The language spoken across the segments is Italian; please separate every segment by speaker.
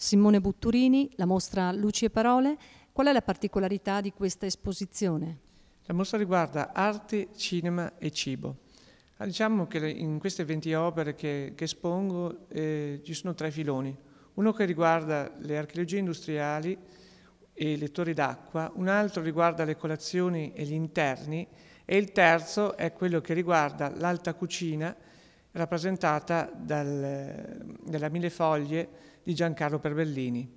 Speaker 1: Simone Butturini, la mostra Luci e Parole. Qual è la particolarità di questa esposizione?
Speaker 2: La mostra riguarda arte, cinema e cibo. Ah, diciamo che in queste 20 opere che, che espongo eh, ci sono tre filoni. Uno che riguarda le archeologie industriali e i lettori d'acqua, un altro riguarda le colazioni e gli interni e il terzo è quello che riguarda l'alta cucina rappresentata dal, dalla Foglie di Giancarlo Perbellini.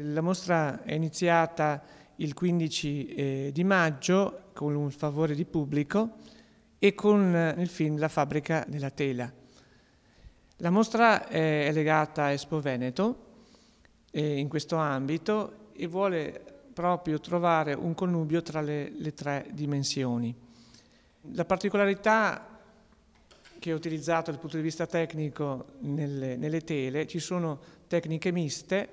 Speaker 2: La mostra è iniziata il 15 eh, di maggio con un favore di pubblico e con il eh, film La fabbrica della tela. La mostra è legata a Expo Veneto eh, in questo ambito e vuole proprio trovare un connubio tra le, le tre dimensioni. La particolarità che ho utilizzato dal punto di vista tecnico nelle, nelle tele, ci sono tecniche miste,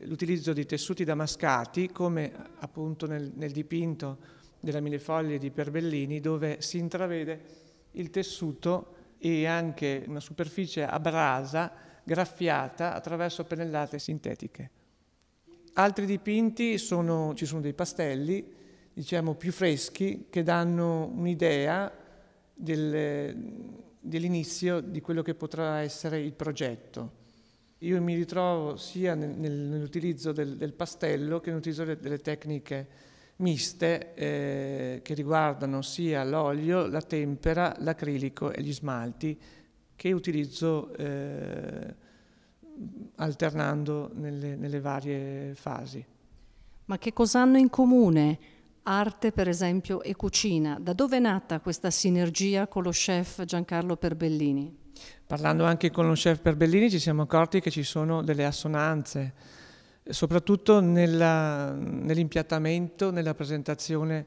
Speaker 2: l'utilizzo di tessuti damascati come appunto nel, nel dipinto della Millefoglie di Perbellini dove si intravede il tessuto e anche una superficie a brasa graffiata attraverso pennellate sintetiche. Altri dipinti sono, ci sono dei pastelli, diciamo più freschi, che danno un'idea del, dell'inizio di quello che potrà essere il progetto. Io mi ritrovo sia nel, nell'utilizzo del, del, pastello che nell'utilizzo delle, delle tecniche miste eh, che riguardano sia l'olio, la tempera, l'acrilico e gli smalti che utilizzo eh, alternando nelle, nelle varie fasi.
Speaker 1: Ma che cosa hanno in comune? arte per esempio e cucina. Da dove è nata questa sinergia con lo chef Giancarlo Perbellini?
Speaker 2: Parlando anche con lo chef Perbellini ci siamo accorti che ci sono delle assonanze, soprattutto nella, nell'impiattamento, nella presentazione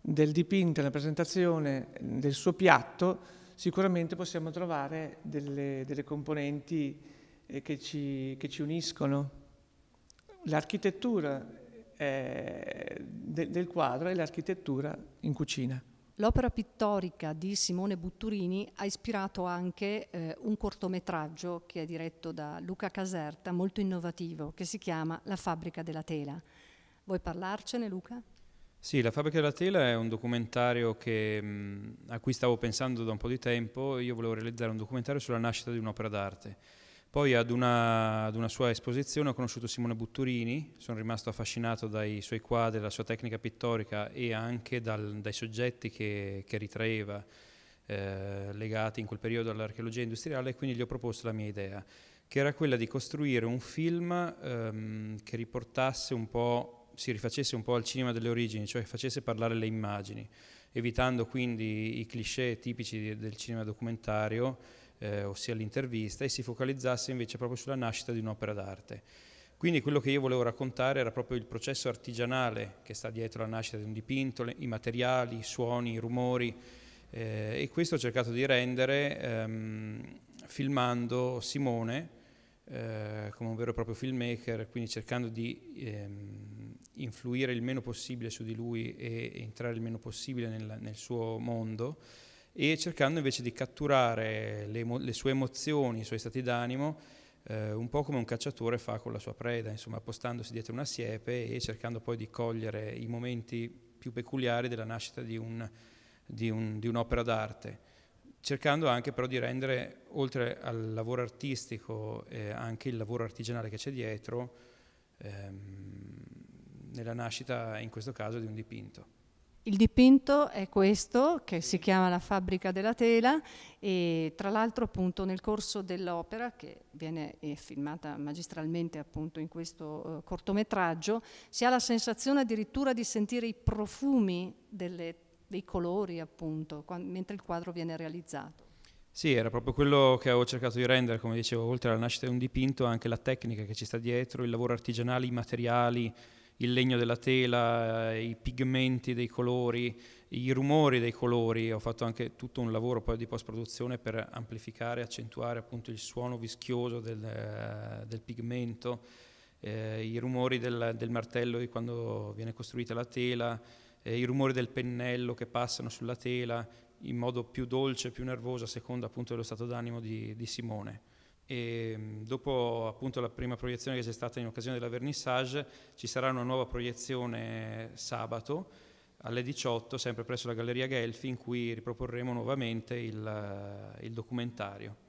Speaker 2: del dipinto, nella presentazione del suo piatto, sicuramente possiamo trovare delle, delle componenti eh, che ci, che ci uniscono. L'architettura eh, de, del quadro e l'architettura in cucina.
Speaker 1: L'opera pittorica di Simone Butturini ha ispirato anche eh, un cortometraggio che è diretto da Luca Caserta, molto innovativo, che si chiama La fabbrica della tela. Vuoi parlarcene Luca?
Speaker 3: Sì, La fabbrica della tela è un documentario che, mh, a cui stavo pensando da un po' di tempo. Io volevo realizzare un documentario sulla nascita di un'opera d'arte poi ad una, ad una, sua esposizione ho conosciuto Simone Butturini, sono rimasto affascinato dai suoi quadri, dalla sua tecnica pittorica e anche dal, dai soggetti che, che ritraeva eh, legati in quel periodo all'archeologia industriale e quindi gli ho proposto la mia idea, che era quella di costruire un film ehm, che riportasse un po', si rifacesse un po' al cinema delle origini, cioè facesse parlare le immagini, evitando quindi i cliché tipici del cinema documentario eh, ossia l'intervista, e si focalizzasse invece proprio sulla nascita di un'opera d'arte. Quindi quello che io volevo raccontare era proprio il processo artigianale che sta dietro la nascita di un dipinto, le, i materiali, i suoni, i rumori, eh, e questo ho cercato di rendere ehm, filmando Simone eh, come un vero e proprio filmmaker, quindi cercando di ehm, influire il meno possibile su di lui e, e entrare il meno possibile nel, nel suo mondo e cercando invece di catturare le, le sue emozioni, i suoi stati d'animo, eh, un po' come un cacciatore fa con la sua preda, insomma appostandosi dietro una siepe e cercando poi di cogliere i momenti più peculiari della nascita di, un, di, un, di un'opera d'arte cercando anche però di rendere, oltre al lavoro artistico, eh, anche il lavoro artigianale che c'è dietro, ehm, nella nascita in questo caso di un dipinto.
Speaker 1: Il dipinto è questo, che si chiama La fabbrica della tela e tra l'altro appunto nel corso dell'opera, che viene eh, filmata magistralmente appunto in questo eh, cortometraggio, si ha la sensazione addirittura di sentire i profumi delle, dei colori appunto, quando, mentre il quadro viene realizzato.
Speaker 3: Sì, era proprio quello che avevo cercato di rendere, come dicevo, oltre alla nascita di un dipinto, anche la tecnica che ci sta dietro, il lavoro artigianale, i materiali, il legno della tela, eh, i pigmenti dei colori, i rumori dei colori, ho fatto anche tutto un lavoro poi di post-produzione per amplificare, accentuare appunto il suono vischioso del, eh, del pigmento, eh, i rumori del, del martello di quando viene costruita la tela, eh, i rumori del pennello che passano sulla tela in modo più dolce, più nervoso a seconda appunto dello stato d'animo di, di Simone e ehm, dopo appunto la prima proiezione che c'è stata in occasione della vernissage ci sarà una nuova proiezione sabato alle 18 sempre presso la Galleria Gelfi in cui riproporremo nuovamente il, il documentario.